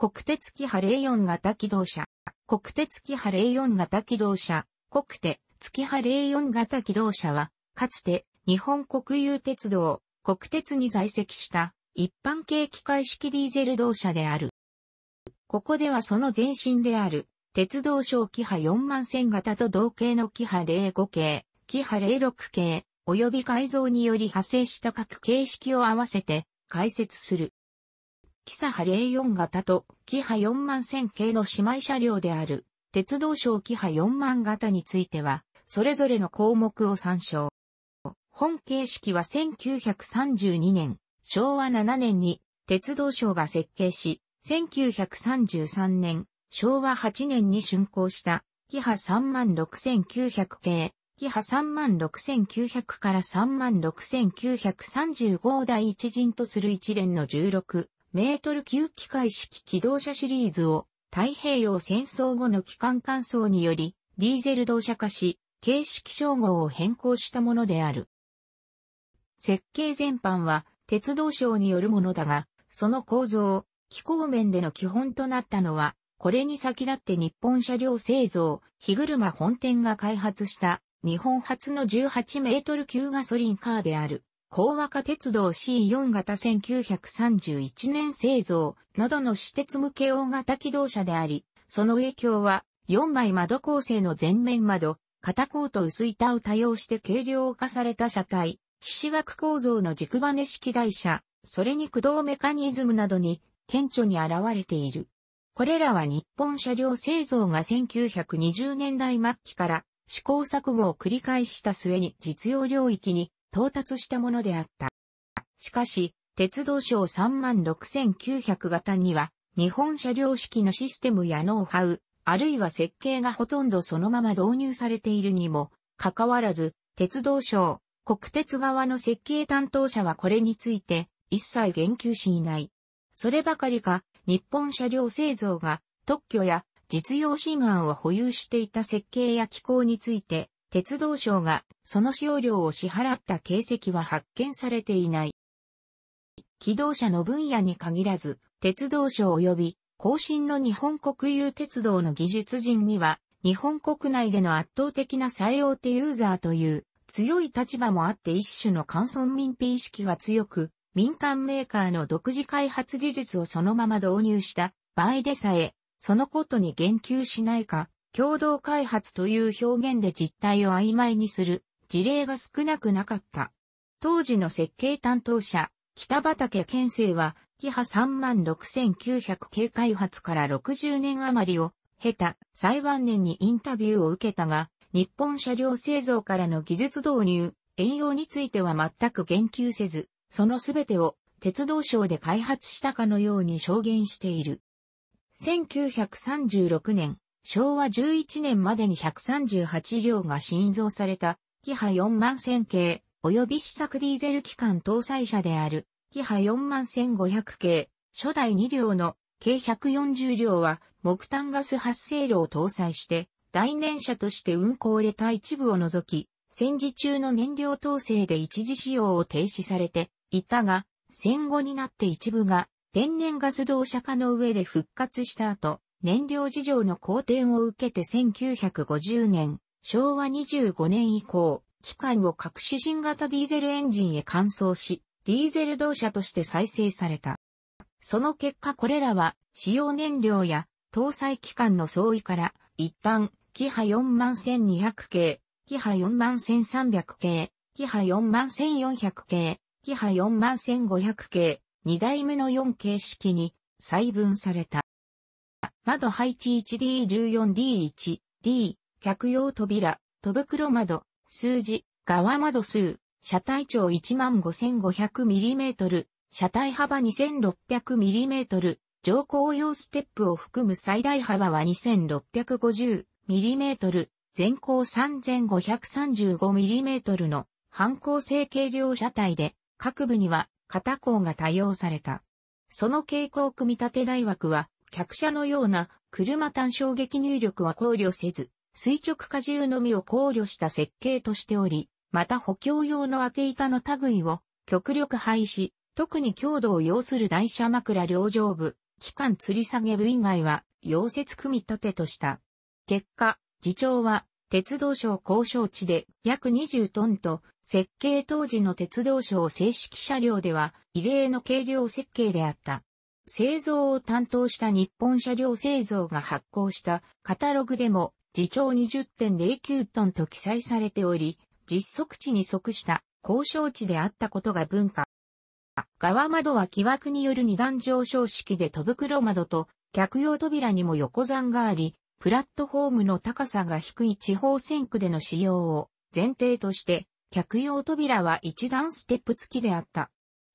国鉄機波04型機動車、国鉄機波04型機動車、国鉄月波04型機動車は、かつて日本国有鉄道、国鉄に在籍した一般系機械式ディーゼル動車である。ここではその前身である、鉄道省機波4万1000型と同型の機波05系、機波06系、及び改造により派生した各形式を合わせて解説する。キサハ04型とキハ4万1000系の姉妹車両である、鉄道省キハ4万型については、それぞれの項目を参照。本形式は1932年、昭和7年に鉄道省が設計し、1933年、昭和8年に竣工した、キハ36900系、キハ36900から36935を第一陣とする一連の16メートル級機械式機動車シリーズを太平洋戦争後の機関乾燥によりディーゼル動車化し、形式称号を変更したものである。設計全般は鉄道省によるものだが、その構造、機構面での基本となったのは、これに先立って日本車両製造、日車本店が開発した日本初の18メートル級ガソリンカーである。高和化鉄道 C4 型1931年製造などの私鉄向け大型機動車であり、その影響は4枚窓構成の前面窓、片ーと薄板を多用して軽量化された車体、ひし枠構造の軸バネ式台車、それに駆動メカニズムなどに顕著に現れている。これらは日本車両製造が1920年代末期から試行錯誤を繰り返した末に実用領域に到達したものであった。しかし、鉄道省36900型には、日本車両式のシステムやノウハウ、あるいは設計がほとんどそのまま導入されているにも、かかわらず、鉄道省、国鉄側の設計担当者はこれについて、一切言及しいない。そればかりか、日本車両製造が特許や実用新案を保有していた設計や機構について、鉄道省がその使用料を支払った形跡は発見されていない。機動車の分野に限らず、鉄道省及び後進の日本国有鉄道の技術人には、日本国内での圧倒的な最大手ユーザーという強い立場もあって一種の乾村民費意識が強く、民間メーカーの独自開発技術をそのまま導入した場合でさえ、そのことに言及しないか、共同開発という表現で実態を曖昧にする事例が少なくなかった。当時の設計担当者、北畠健生は、キハ36900系開発から60年余りを経た裁判年にインタビューを受けたが、日本車両製造からの技術導入、遠用については全く言及せず、そのすべてを鉄道省で開発したかのように証言している。1936年、昭和11年までに138両が新造された、キハ4万1000系、及び試作ディーゼル機関搭載車である、キハ4万1500系、初代2両の計140両は木炭ガス発生炉を搭載して、大燃車として運行れた一部を除き、戦時中の燃料統制で一時使用を停止されていたが、戦後になって一部が天然ガス動車化の上で復活した後、燃料事情の好転を受けて1950年、昭和25年以降、機関を各種新型ディーゼルエンジンへ換装し、ディーゼル動車として再生された。その結果これらは、使用燃料や搭載機関の相違から、一旦、キハ41200系、キハ41300系、キハ41400系、キハ41500系、2代目の4形式に細分された。窓配置 1D14D1、D、客用扉、戸袋窓、数字、側窓数、車体長 15500mm、車体幅 2600mm、乗降用ステップを含む最大幅は 2650mm、全高 3535mm の半鋼性軽量車体で、各部には片鋼が多用された。その傾向組み立て大枠は、客車のような車単衝撃入力は考慮せず、垂直荷重のみを考慮した設計としており、また補強用の当て板の類を極力廃止、特に強度を要する台車枕両上部、機関吊り下げ部以外は、溶接組み立てとした。結果、次長は、鉄道省交渉地で約20トンと、設計当時の鉄道省正式車両では、異例の軽量設計であった。製造を担当した日本車両製造が発行したカタログでも自長20.09トンと記載されており、実測値に即した交渉値であったことが文化。側窓は木枠による二段上昇式で戸袋窓と客用扉にも横山があり、プラットフォームの高さが低い地方線区での使用を前提として、客用扉は一段ステップ付きであった。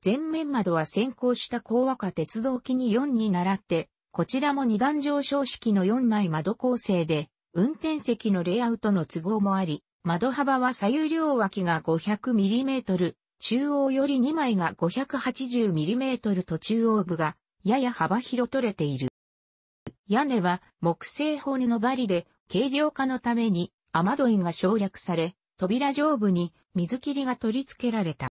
前面窓は先行した高和化鉄道機に4に倣って、こちらも二段上昇式の4枚窓構成で、運転席のレイアウトの都合もあり、窓幅は左右両脇が 500mm、中央より2枚が 580mm と中央部がやや幅広取れている。屋根は木製骨の針で軽量化のために雨どいが省略され、扉上部に水切りが取り付けられた。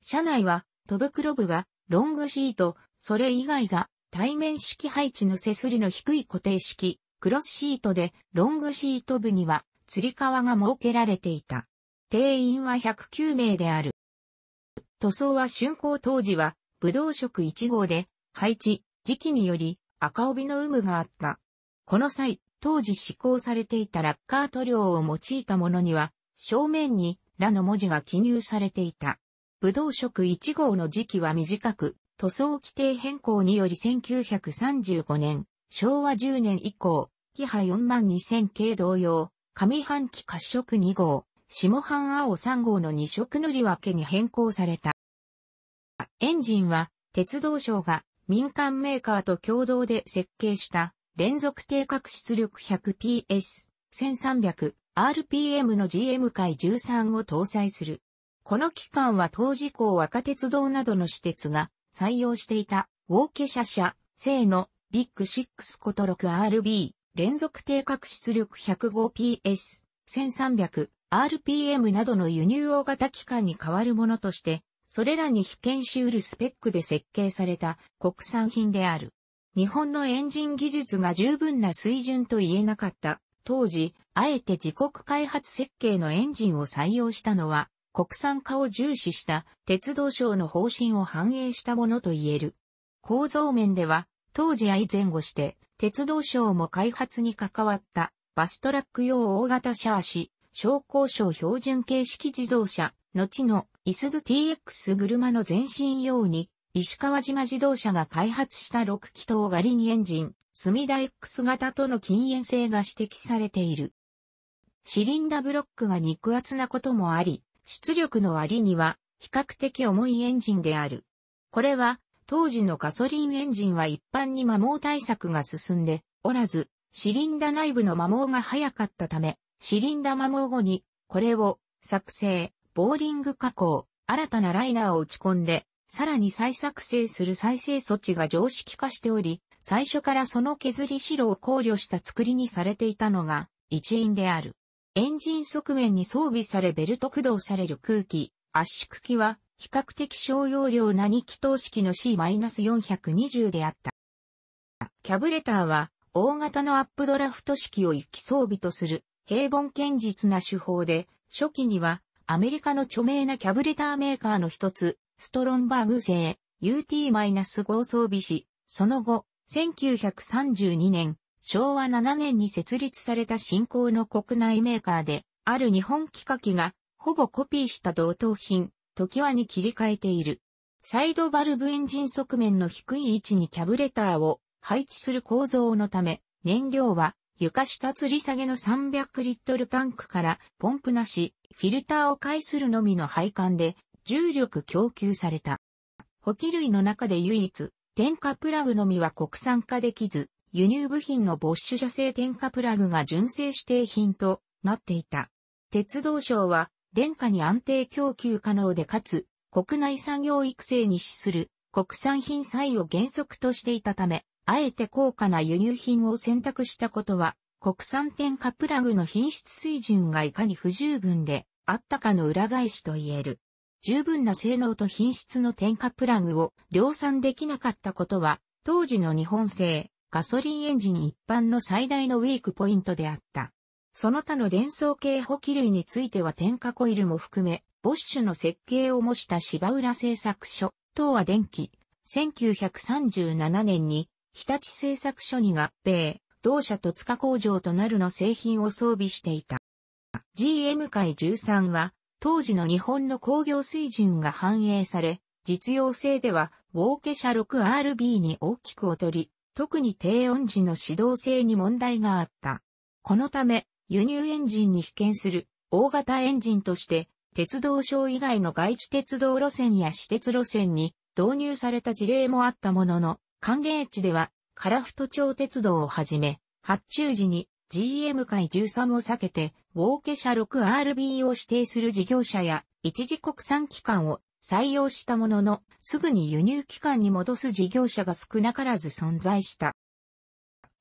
車内は飛ぶクロブがロングシート、それ以外が対面式配置の背すりの低い固定式、クロスシートでロングシート部には釣り革が設けられていた。定員は109名である。塗装は竣工当時は、武道色1号で、配置、時期により赤帯の有無があった。この際、当時施行されていたラッカー塗料を用いたものには、正面に、ラの文字が記入されていた。武道色1号の時期は短く、塗装規定変更により1935年、昭和10年以降、キハ42000系同様、上半期褐色2号、下半青3号の2色塗り分けに変更された。エンジンは、鉄道省が民間メーカーと共同で設計した連続定格出力 100PS1300 RPM の GM 回13を搭載する。この期間は当時港若鉄道などの私鉄が採用していた、ウォーケシャ社、製のビッグ6こと 6RB、連続定格出力 105PS、1300RPM などの輸入大型機関に代わるものとして、それらに被験しうるスペックで設計された国産品である。日本のエンジン技術が十分な水準と言えなかった。当時、あえて自国開発設計のエンジンを採用したのは、国産化を重視した鉄道省の方針を反映したものと言える。構造面では、当時愛前後して、鉄道省も開発に関わったバストラック用大型シャーシ、商工省標準形式自動車、後のイスズ TX 車の前身用に、石川島自動車が開発した6気筒ガリンエンジン、スミダ X 型との禁煙性が指摘されている。シリンダブロックが肉厚なこともあり、出力の割には比較的重いエンジンである。これは当時のガソリンエンジンは一般に摩耗対策が進んでおらず、シリンダ内部の摩耗が早かったため、シリンダ摩耗後にこれを作成、ボーリング加工、新たなライナーを打ち込んで、さらに再作成する再生措置が常識化しており、最初からその削り白を考慮した作りにされていたのが一因である。エンジン側面に装備されベルト駆動される空気、圧縮機は比較的小容量な2気筒式の C-420 であった。キャブレターは大型のアップドラフト式を一気装備とする平凡堅実な手法で、初期にはアメリカの著名なキャブレターメーカーの一つ、ストロンバーグ製 UT-5 装備し、その後、1932年、昭和7年に設立された新興の国内メーカーで、ある日本機械機が、ほぼコピーした同等品、時輪に切り替えている。サイドバルブエンジン側面の低い位置にキャブレターを配置する構造のため、燃料は床下吊り下げの300リットルタンクからポンプなし、フィルターを介するのみの配管で重力供給された。補給類の中で唯一、点火プラグのみは国産化できず、輸入部品のボッシュ社製添加プラグが純正指定品となっていた。鉄道省は、廉価に安定供給可能でかつ、国内産業育成に資する国産品採を原則としていたため、あえて高価な輸入品を選択したことは、国産添加プラグの品質水準がいかに不十分であったかの裏返しと言える。十分な性能と品質の添加プラグを量産できなかったことは、当時の日本製、ガソリンエンジン一般の最大のウィークポイントであった。その他の電装系補機類については点火コイルも含め、ボッシュの設計を模した芝浦製作所、東亜電機、1937年に日立製作所に合併、同社と塚工場となるの製品を装備していた。GM 界13は、当時の日本の工業水準が反映され、実用性では、ウォーケ社 6RB に大きく劣り、特に低音時の指導性に問題があった。このため、輸入エンジンに被験する大型エンジンとして、鉄道省以外の外地鉄道路線や私鉄路線に導入された事例もあったものの、寒冷地では、カラフト町鉄道をはじめ、発注時に GM 会13を避けて、ウォーケ社 6RB を指定する事業者や、一時国産機関を採用したものの、すぐに輸入機関に戻す事業者が少なからず存在した。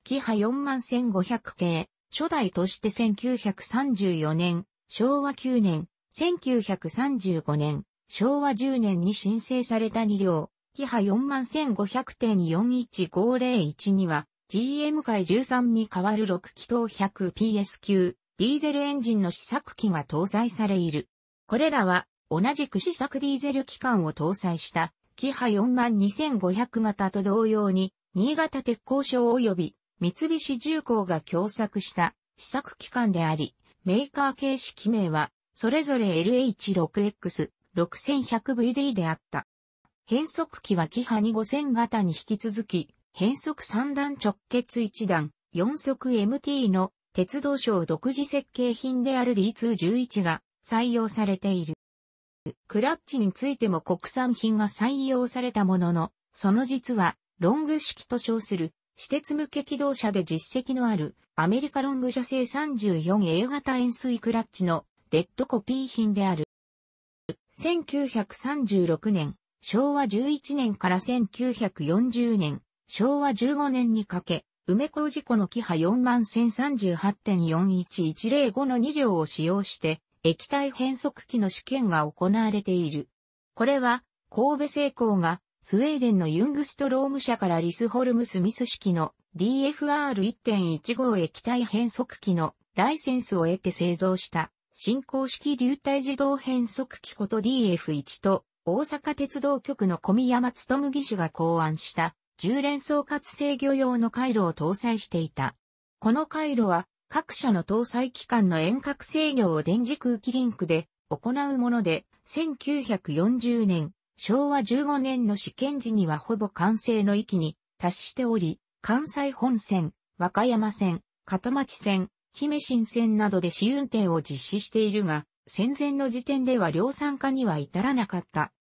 キハ41500系、初代として1934年、昭和9年、1935年、昭和10年に申請された2両、キハ41500.415012には、GM 界13に代わる6気筒 100PS 級、ディーゼルエンジンの試作機が搭載されている。これらは同じく試作ディーゼル機関を搭載した、キハ42500型と同様に、新潟鉄工所及び三菱重工が共作した試作機関であり、メーカー形式名は、それぞれ LH6X、6100VD であった。変速機はキハ2 5000型に引き続き、変速3段直結1段、4速 MT の鉄道省独自設計品である D211 が採用されている。クラッチについても国産品が採用されたものの、その実は、ロング式と称する、私鉄向け機動車で実績のある、アメリカロング車製 34A 型円錐クラッチの、デッドコピー品である。1936年、昭和11年から1940年、昭和15年にかけ、梅小路湖の規範。4万1038.41105の2両を使用して、液体変速機の試験が行われている。これは、神戸製鋼が、スウェーデンのユングストローム社からリスホルムスミス式の DFR1.15 液体変速機のライセンスを得て製造した新興式流体自動変速機こと DF1 と大阪鉄道局の小宮山務技師が考案した重連総括制御用の回路を搭載していた。この回路は各社の搭載機関の遠隔制御を電磁空気リンクで行うもので、1940年、昭和15年の試験時にはほぼ完成の域に達しており、関西本線、和歌山線、片町線、姫新線などで試運転を実施しているが、戦前の時点では量産化には至らなかった。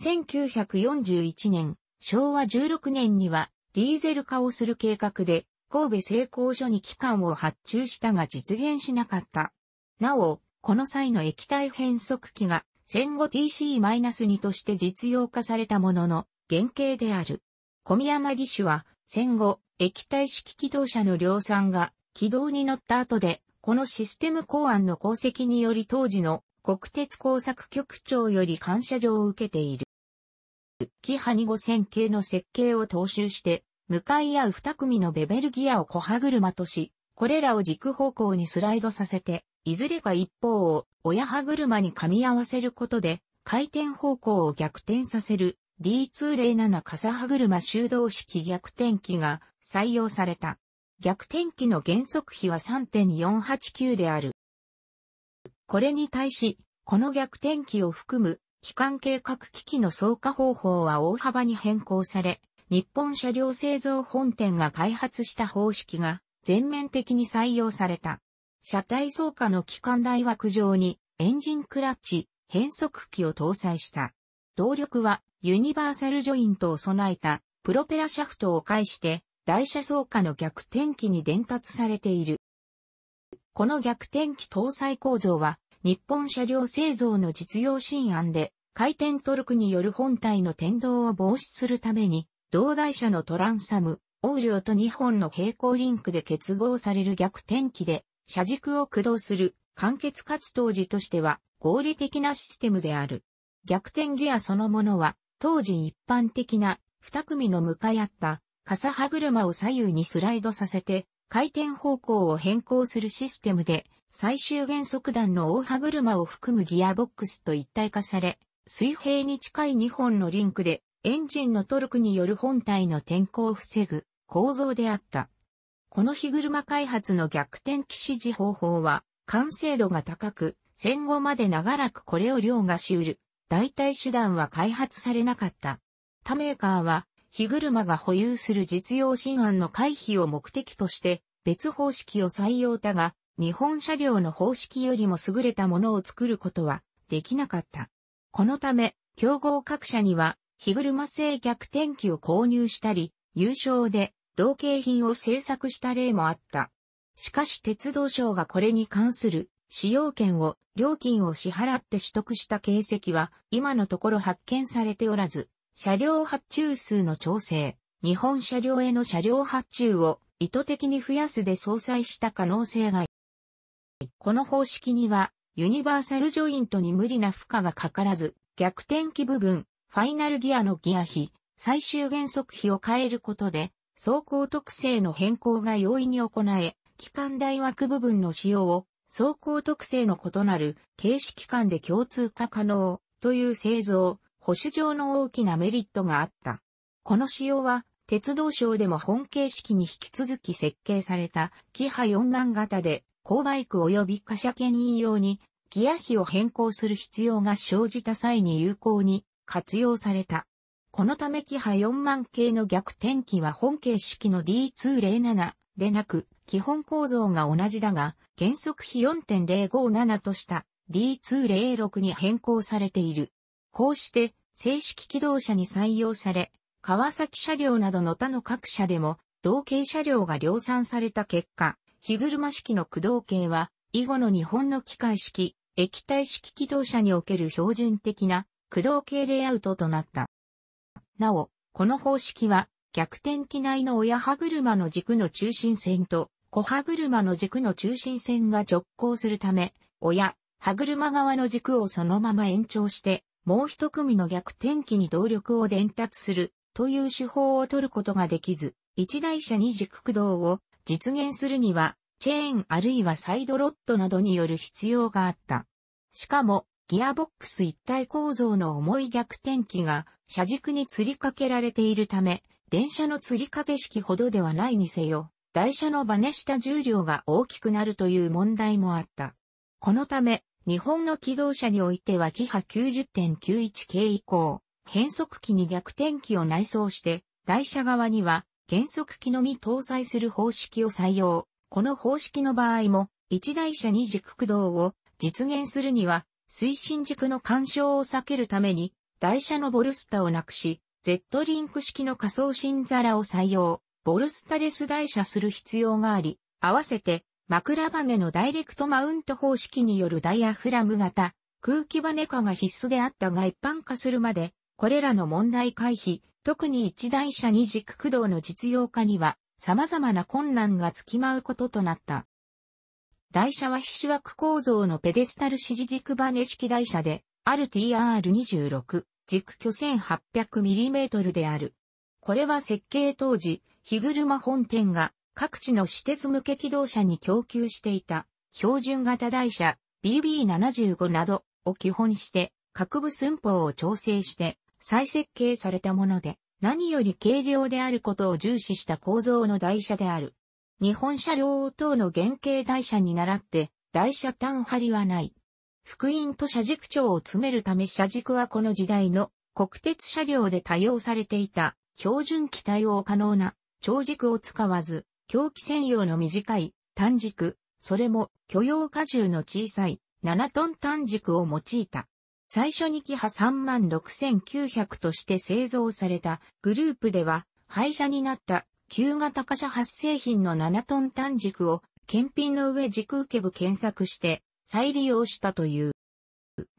1941年、昭和16年にはディーゼル化をする計画で、神戸製鋼所に機関を発注したが実現しなかった。なお、この際の液体変速機が戦後 TC-2 として実用化されたものの原型である。小宮山義手は戦後液体式機動車の量産が軌道に乗った後で、このシステム考案の功績により当時の国鉄工作局長より感謝状を受けている。キハ25000系の設計を踏襲して向かい合う二組のベベルギアを小歯車とし、これらを軸方向にスライドさせて、いずれか一方を親歯車に噛み合わせることで、回転方向を逆転させる D207 傘歯車修道式逆転機が採用された。逆転機の原則比は3.489である。これに対し、この逆転機を含む機関計画機器の操作方法は大幅に変更され、日本車両製造本店が開発した方式が全面的に採用された。車体増加の機関台枠上にエンジンクラッチ、変速機を搭載した。動力はユニバーサルジョイントを備えたプロペラシャフトを介して台車増加の逆転機に伝達されている。この逆転機搭載構造は日本車両製造の実用新案で回転トルクによる本体の転動を防止するために同台車のトランサム、オーオと2本の平行リンクで結合される逆転機で、車軸を駆動する完結活動時としては合理的なシステムである。逆転ギアそのものは、当時一般的な2組の向かい合った傘歯車を左右にスライドさせて、回転方向を変更するシステムで、最終減速弾の大歯車を含むギアボックスと一体化され、水平に近い2本のリンクでエンジンのトルクによる本体の転向を防ぐ構造であった。この日車開発の逆転騎士時方法は、完成度が高く、戦後まで長らくこれを凌駕しうる、代替手段は開発されなかった。他メーカーは、日車が保有する実用新案の回避を目的として、別方式を採用だが、日本車両の方式よりも優れたものを作ることはできなかった。このため、競合各社には日車製逆転機を購入したり、優勝で同型品を製作した例もあった。しかし鉄道省がこれに関する使用権を料金を支払って取得した形跡は今のところ発見されておらず、車両発注数の調整、日本車両への車両発注を意図的に増やすで相殺した可能性がこの方式にはユニバーサルジョイントに無理な負荷がかからず、逆転機部分、ファイナルギアのギア比、最終減速比を変えることで、走行特性の変更が容易に行え、機関大枠部分の使用を、走行特性の異なる形式間で共通化可能という製造、保守上の大きなメリットがあった。この仕様は、鉄道省でも本形式に引き続き設計された、キハ4万型で、高バイク及び貨車牽引用に、ギア比を変更する必要が生じた際に有効に活用された。このためキハ4万系の逆転機は本形式の D207 でなく、基本構造が同じだが、原則比4.057とした D206 に変更されている。こうして、正式機動車に採用され、川崎車両などの他の各社でも、同型車両が量産された結果、日車式の駆動系は、以後の日本の機械式、液体式機動車における標準的な駆動系レイアウトとなった。なお、この方式は逆転機内の親歯車の軸の中心線と小歯車の軸の中心線が直行するため、親、歯車側の軸をそのまま延長して、もう一組の逆転機に動力を伝達するという手法を取ることができず、一台車に軸駆動を実現するには、チェーンあるいはサイドロットなどによる必要があった。しかも、ギアボックス一体構造の重い逆転機が車軸に吊りかけられているため、電車の吊り掛け式ほどではないにせよ、台車のバネ下重量が大きくなるという問題もあった。このため、日本の機動車においてはキハ90.91系以降、変速機に逆転機を内装して、台車側には減速機のみ搭載する方式を採用。この方式の場合も、一台車二軸駆動を実現するには、推進軸の干渉を避けるために、台車のボルスタをなくし、Z リンク式の仮想新皿を採用、ボルスタレス台車する必要があり、合わせて枕バネのダイレクトマウント方式によるダイヤフラム型、空気バネ化が必須であったが一般化するまで、これらの問題回避、特に一台車二軸駆動の実用化には、様々な困難が付きまうこととなった。台車はひし枠構造のペデスタル支持軸バネ式台車で、RTR26、軸距 1800mm である。これは設計当時、日車本店が各地の私鉄向け機動車に供給していた標準型台車 BB75 などを基本して各部寸法を調整して再設計されたもので何より軽量であることを重視した構造の台車である。日本車両等の原型台車に倣って、台車単張りはない。福音と車軸長を詰めるため車軸はこの時代の国鉄車両で多用されていた標準機対応可能な長軸を使わず、狂気専用の短い単軸、それも許容荷重の小さい7トン単軸を用いた。最初にキハ36,900として製造されたグループでは廃車になった旧型貨車発生品の7トン単軸を、検品の上軸受け部検索して、再利用したという。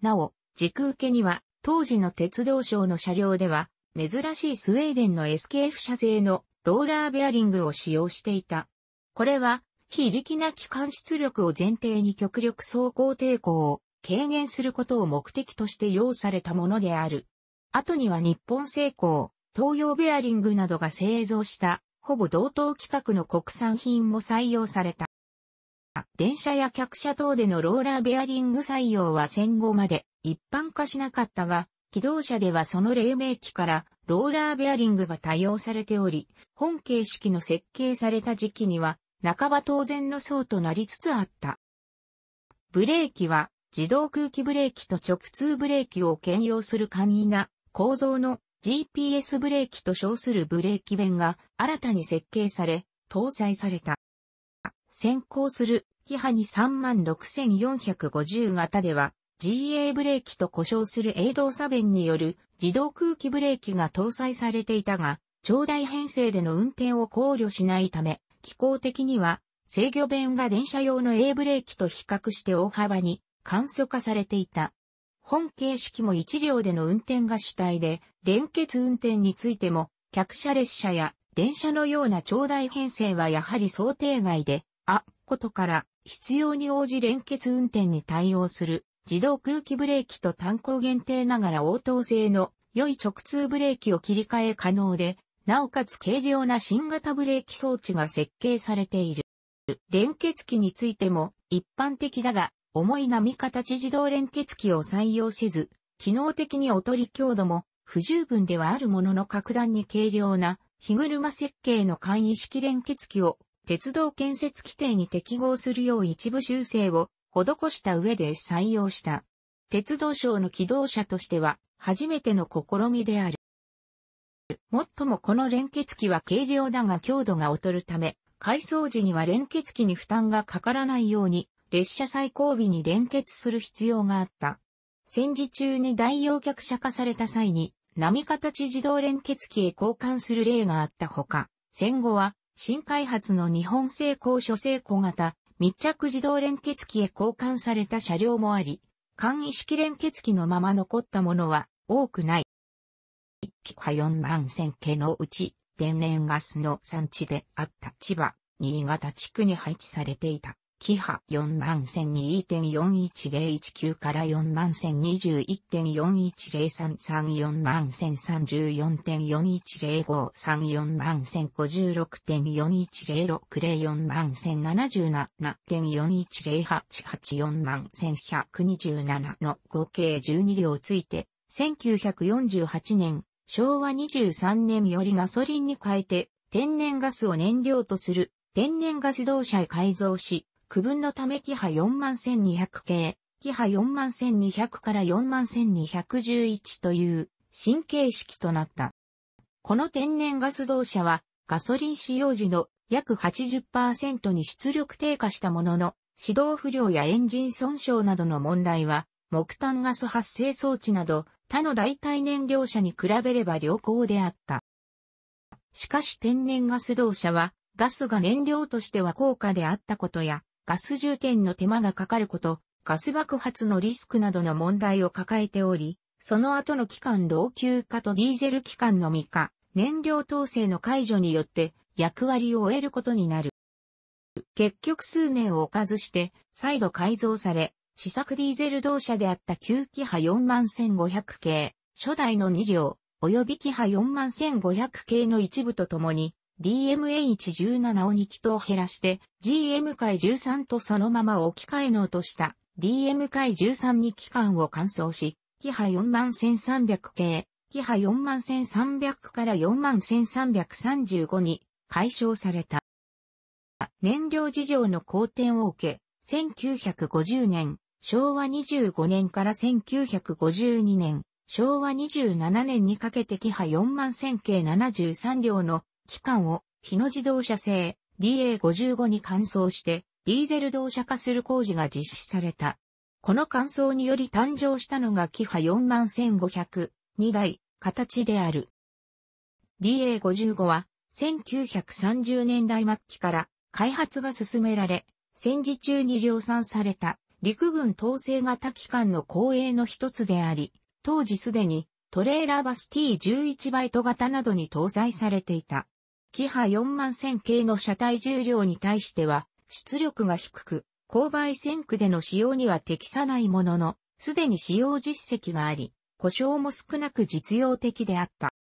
なお、軸受けには、当時の鉄道省の車両では、珍しいスウェーデンの SKF 社製のローラーベアリングを使用していた。これは、非力な機関出力を前提に極力走行抵抗を軽減することを目的として用されたものである。後には日本製鋼、東洋ベアリングなどが製造したほぼ同等規格の国産品も採用された。電車や客車等でのローラーベアリング採用は戦後まで一般化しなかったが、機動車ではその黎明期からローラーベアリングが多用されており、本形式の設計された時期には、半ば当然の層となりつつあった。ブレーキは自動空気ブレーキと直通ブレーキを兼用する簡易な構造の GPS ブレーキと称するブレーキ弁が新たに設計され、搭載された。先行するキハニ36450型では GA ブレーキと故障する営動作弁による自動空気ブレーキが搭載されていたが、長大編成での運転を考慮しないため、機構的には制御弁が電車用の A ブレーキと比較して大幅に簡素化されていた。本形式も1両での運転が主体で、連結運転についても、客車列車や電車のような長大編成はやはり想定外で、あ、ことから、必要に応じ連結運転に対応する、自動空気ブレーキと単行限定ながら応答性の良い直通ブレーキを切り替え可能で、なおかつ軽量な新型ブレーキ装置が設計されている。連結機についても一般的だが、重い波形自動連結機を採用せず、機能的に劣り強度も不十分ではあるものの格段に軽量な、日車設計の簡易式連結機を、鉄道建設規定に適合するよう一部修正を施した上で採用した。鉄道省の起動車としては、初めての試みである。もっともこの連結機は軽量だが強度が劣るため、改装時には連結機に負担がかからないように、列車最後尾に連結する必要があった。戦時中に大用客車化された際に、波形自動連結機へ交換する例があったほか、戦後は新開発の日本製鋼所製小型密着自動連結機へ交換された車両もあり、簡易式連結機のまま残ったものは多くない。1気派4万1000家のうち、天然ガスの産地であった千葉、新潟地区に配置されていた。キハ4万1002.41019から4万1021.41033 4万1034.4105 34万1056.4106 04万1077.410884万1127の合計12両ついて、1948年、昭和23年よりガソリンに変えて、天然ガスを燃料とする天然ガス動車へ改造し、区分のためキハ41200系、キハ41200から41211という新形式となった。この天然ガス動車はガソリン使用時の約80%に出力低下したものの、指導不良やエンジン損傷などの問題は、木炭ガス発生装置など他の代替燃料車に比べれば良好であった。しかし天然ガス動車はガスが燃料としては高価であったことやガス充填の手間がかかること、ガス爆発のリスクなどの問題を抱えており、その後の期間老朽化とディーゼル期間の未化、燃料統制の解除によって役割を得ることになる。結局数年を置かずして、再度改造され、試作ディーゼル同社であった旧機派41500系、初代の2両、及び機派41500系の一部とともに、DMH17 を2機と減らして GM 回13とそのまま置き換え能とした DM 回13に機関を換装し、キハ41300系、キハ41300から41335に解消された。燃料事情の好転を受け、1950年、昭和25年から1952年、昭和27年にかけてキハ4万1000系73両の機関を日野自動車製 DA55 に換装してディーゼル動車化する工事が実施された。この換装により誕生したのがキハ41500、2台、形である。DA55 は1930年代末期から開発が進められ、戦時中に量産された陸軍統制型機関の後衛の一つであり、当時すでにトレーラーバス T11 バイト型などに搭載されていた。キハ4万1000系の車体重量に対しては、出力が低く、勾配線区での使用には適さないものの、すでに使用実績があり、故障も少なく実用的であった。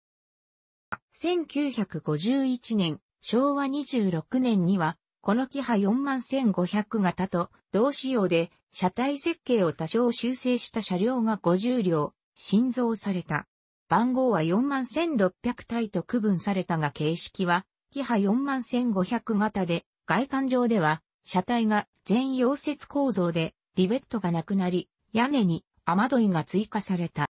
1951年、昭和26年には、このキハ41500万型と同仕様で車体設計を多少修正した車両が50両、新造された。番号は41600体と区分されたが形式は、キハ41500型で、外観上では、車体が全溶接構造で、リベットがなくなり、屋根に雨どいが追加された。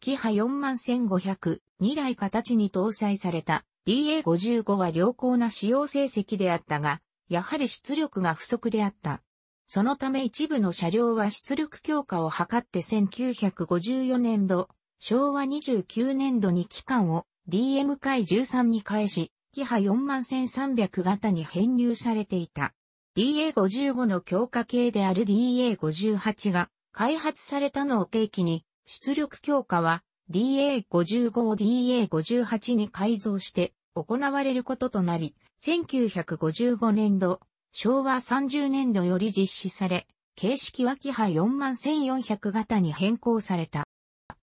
キハ41500、2台形に搭載された DA55 は良好な使用成績であったが、やはり出力が不足であった。そのため一部の車両は出力強化を図って1954年度、昭和29年度に機関を DM 回13に返し、キハ41300型に編入されていた。DA55 の強化系である DA58 が開発されたのを契機に、出力強化は DA55 を DA58 に改造して行われることとなり、1955年度、昭和30年度より実施され、形式はキハ41400型に変更された。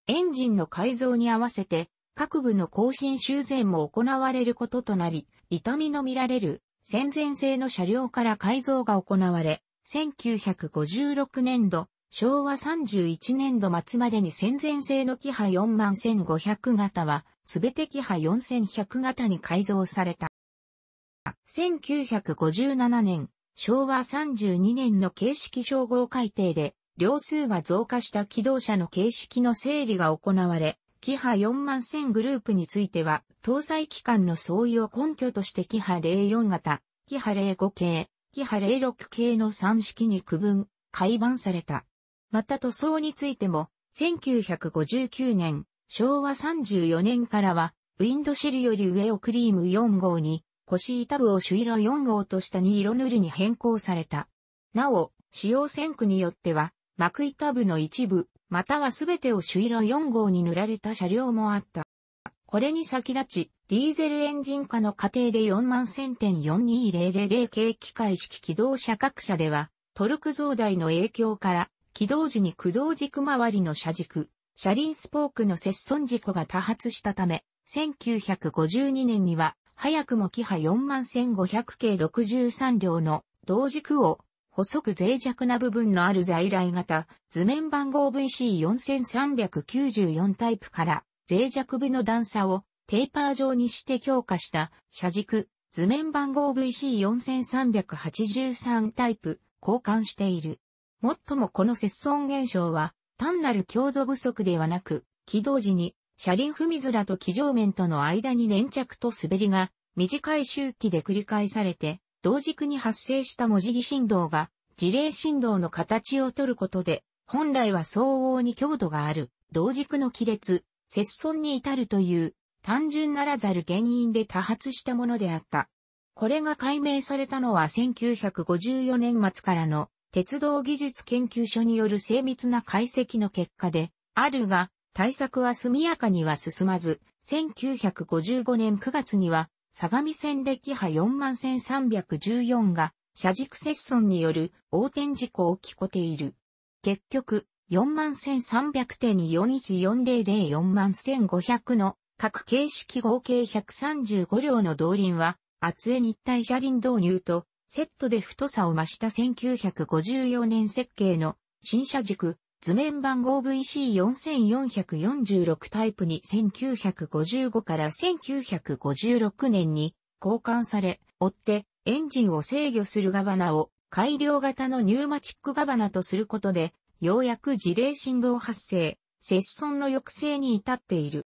エンジンの改造に合わせて、各部の更新修繕も行われることとなり、痛みの見られる戦前製の車両から改造が行われ、1956年度、昭和31年度末までに戦前製のキハ41500型は、すべてキハ4100型に改造された。1957年、昭和32年の形式称号改定で、両数が増加した機動車の形式の整理が行われ、キハ4万1000グループについては、搭載機関の相違を根拠としてキハ04型、キハ05系、キハ06系の3式に区分、改版された。また塗装についても、1959年、昭和34年からは、ウィンドシルより上をクリーム4号に、腰板部を朱色4号としたに色塗りに変更された。なお、使用線区によっては、幕板部の一部、またはすべてを朱色4号に塗られた車両もあった。これに先立ち、ディーゼルエンジン化の過程で41000.42000系機械式機動車各社では、トルク増大の影響から、起動時に駆動軸周りの車軸、車輪スポークの接損事故が多発したため、1952年には、早くもキハ41500系63両の同軸を細く脆弱な部分のある在来型、図面番号 VC4394 タイプから、脆弱部の段差をテーパー状にして強化した車軸、図面番号 VC4383 タイプ、交換している。もっともこの節損現象は、単なる強度不足ではなく、起動時に、車輪踏み面と機乗面との間に粘着と滑りが、短い周期で繰り返されて、同軸に発生した文字儀振動が、事例振動の形をとることで、本来は相応に強度がある、同軸の亀裂、節損に至るという、単純ならざる原因で多発したものであった。これが解明されたのは1954年末からの鉄道技術研究所による精密な解析の結果で、あるが、対策は速やかには進まず、1955年9月には相模線でキハ4万1314が、車軸接損による横転事故を起こている。結局、4万1300点に414004万1500の各形式合計135両の動輪は、厚絵日体車輪導入と、セットで太さを増した1954年設計の新車軸図面番号 VC4446 タイプに1955から1956年に交換され、追ってエンジンを制御するガバナを改良型のニューマチックガバナとすることで、ようやく事例振動発生、節損の抑制に至っている。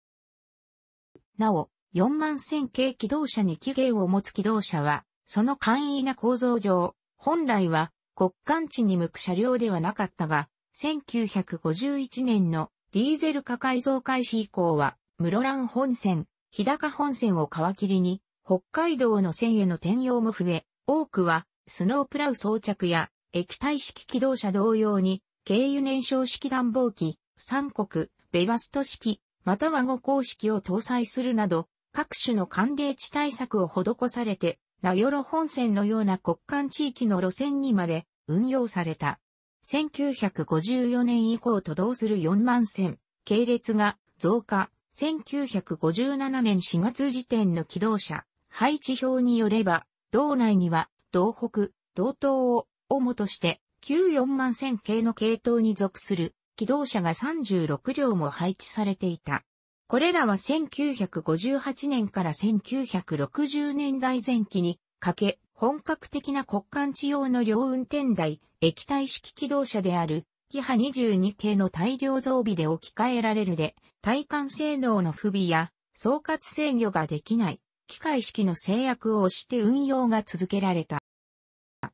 なお、4万1000系機動車に期限を持つ機動車は、その簡易な構造上、本来は国間地に向く車両ではなかったが、1951年のディーゼル化改造開始以降は、室蘭本線、日高本線を皮切りに、北海道の線への転用も増え、多くは、スノープラウ装着や、液体式機動車同様に、軽油燃焼式暖房機、三国、ベバスト式、または五公式を搭載するなど、各種の寒冷地対策を施されて、名寄本線のような国間地域の路線にまで運用された。1954年以降と同する4万線、系列が増加、1957年4月時点の起動車、配置表によれば、道内には、道北、道東を、もとして、旧4万線系の系統に属する、起動車が36両も配置されていた。これらは1958年から1960年代前期にかけ、本格的な国間地用の両運転台、液体式機動車である、キハ22系の大量増備で置き換えられるで、体幹性能の不備や、総括制御ができない、機械式の制約を押して運用が続けられた。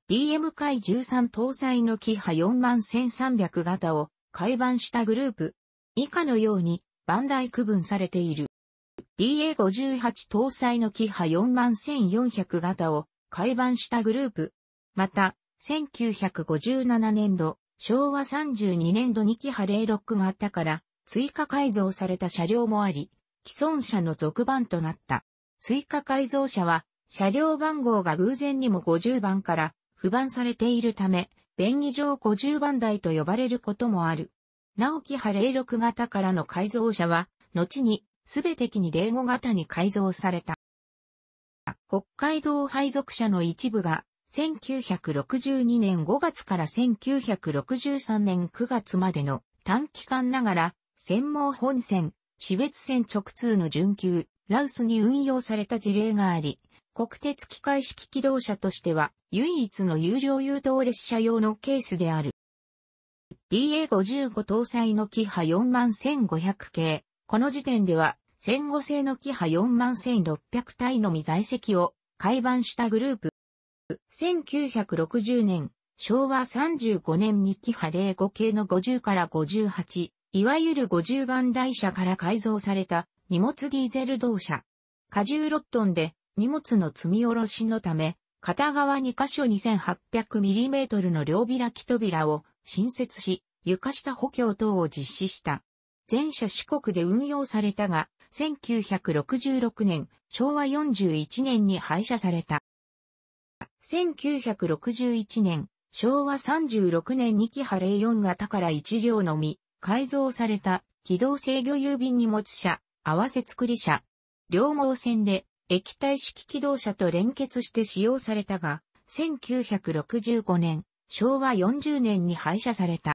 DM k 13搭載のキハ41300型を、改版したグループ、以下のように、番台区分されている。DA58 搭載のキハ41400型を開盤したグループ。また、1957年度、昭和32年度2期ハレーロックがあったから、追加改造された車両もあり、既存車の続版となった。追加改造車は、車両番号が偶然にも50番から不番されているため、便宜上50番台と呼ばれることもある。直木派06型からの改造車は、後に、すべて機に05型に改造された。北海道配属者の一部が、1962年5月から1963年9月までの短期間ながら、専門本線、市別線直通の準急、ラウスに運用された事例があり、国鉄機械式機動車としては唯一の有料誘導列車用のケースである。DA55 搭載のキハ41500系。この時点では戦後製のキハ4万1600体のみ在籍を改版したグループ。1960年、昭和35年にキハ05系の50から58、いわゆる50番台車から改造された荷物ディーゼル動車。荷重6トンで荷物の積み下ろしのため、片側2箇所 2800mm の両開き扉を新設し、床下補強等を実施した。全車四国で運用されたが、1966年、昭和41年に廃車された。1961年、昭和36年2期ハレ4型から1両のみ、改造された機動制御郵便荷物車、合わせ作り車。両毛線で液体式機動車と連結して使用されたが、1965年、昭和40年に廃車された。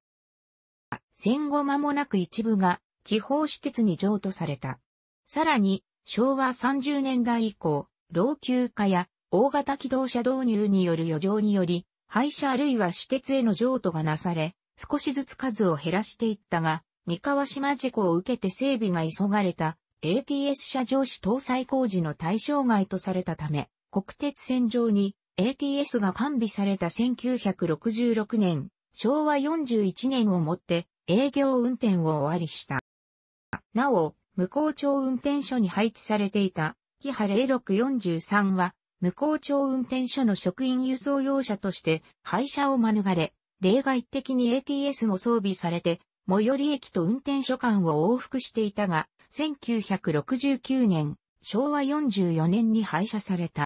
戦後間もなく一部が地方私鉄に譲渡された。さらに、昭和30年代以降、老朽化や大型機動車導入による余剰により、廃車あるいは私鉄への譲渡がなされ、少しずつ数を減らしていったが、三河島事故を受けて整備が急がれた ATS 車上市搭載工事の対象外とされたため、国鉄線上に ATS が完備された1966年、昭和41年をもって営業運転を終わりした。なお、無効調運転所に配置されていた、キハ0643は、無効調運転所の職員輸送用車として廃車を免れ、例外的に ATS も装備されて、最寄り駅と運転所間を往復していたが、1969年、昭和44年に廃車された。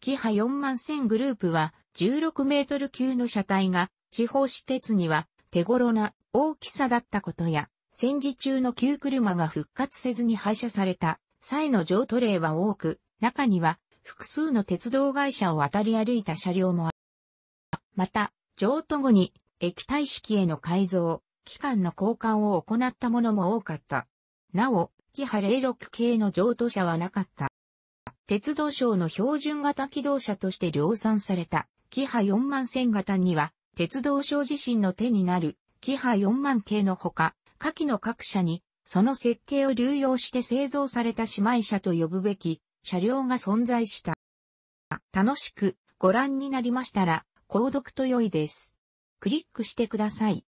キハ4万1000グループは、16メートル級の車体が、地方私鉄には手頃な大きさだったことや、戦時中の旧車が復活せずに廃車された際の譲渡例は多く、中には複数の鉄道会社を渡り歩いた車両もある。また、譲渡後に液体式への改造、機関の交換を行ったものも多かった。なお、キハ06系の譲渡車はなかった。鉄道省の標準型機動車として量産された、キハ4万1000型には、鉄道省自身の手になる、キハ4万系のほか、下記の各社に、その設計を流用して製造された姉妹車と呼ぶべき車両が存在した。楽しくご覧になりましたら、購読と良いです。クリックしてください。